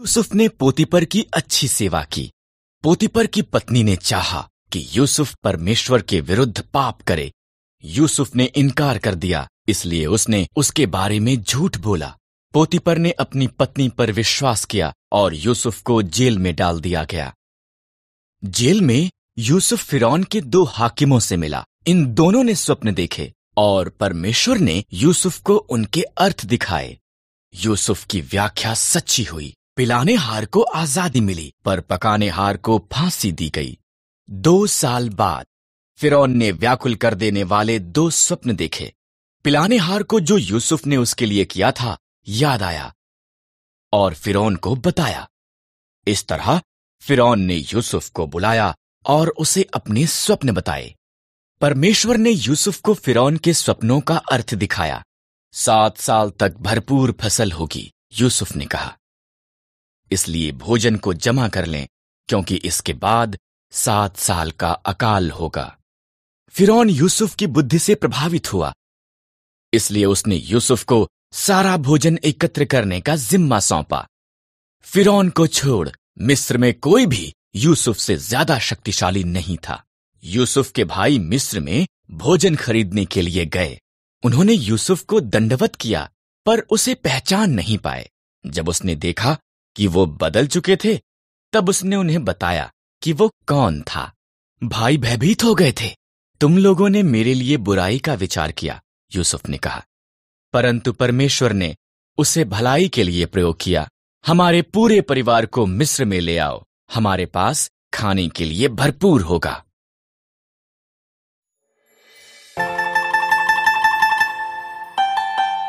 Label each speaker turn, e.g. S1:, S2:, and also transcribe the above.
S1: यूसुफ ने पोतीपर की अच्छी सेवा की पोतीपर की पत्नी ने चाहा कि यूसुफ परमेश्वर के विरुद्ध पाप करे यूसुफ ने इनकार कर दिया इसलिए उसने उसके बारे में झूठ बोला पोतीपर ने अपनी पत्नी पर विश्वास किया और यूसुफ को जेल में डाल दिया गया जेल में यूसुफ फिरौन के दो हाकिमों से मिला इन दोनों ने स्वप्न देखे और परमेश्वर ने यूसुफ को उनके अर्थ दिखाए यूसुफ की व्याख्या सच्ची हुई पिलाने हार को आजादी मिली पर पकाने हार को फांसी दी गई दो साल बाद फिरौन ने व्याकुल कर देने वाले दो स्वप्न देखे पिलाने हार को जो यूसुफ ने उसके लिए किया था याद आया और फिरौन को बताया इस तरह फिरौन ने यूसुफ को बुलाया और उसे अपने स्वप्न बताए परमेश्वर ने यूसुफ को फिरौन के स्वप्नों का अर्थ दिखाया सात साल तक भरपूर फसल होगी यूसुफ ने कहा इसलिए भोजन को जमा कर लें क्योंकि इसके बाद सात साल का अकाल होगा फिरौन यूसुफ की बुद्धि से प्रभावित हुआ इसलिए उसने यूसुफ को सारा भोजन एकत्र करने का जिम्मा सौंपा फिरौन को छोड़ मिस्र में कोई भी यूसुफ से ज्यादा शक्तिशाली नहीं था यूसुफ के भाई मिस्र में भोजन खरीदने के लिए गए उन्होंने यूसुफ को दंडवत किया पर उसे पहचान नहीं पाए जब उसने देखा कि वो बदल चुके थे तब उसने उन्हें बताया कि वो कौन था भाई भयभीत हो गए थे तुम लोगों ने मेरे लिए बुराई का विचार किया यूसुफ ने कहा परंतु परमेश्वर ने उसे भलाई के लिए प्रयोग किया हमारे पूरे परिवार को मिस्र में ले आओ हमारे पास खाने के लिए भरपूर होगा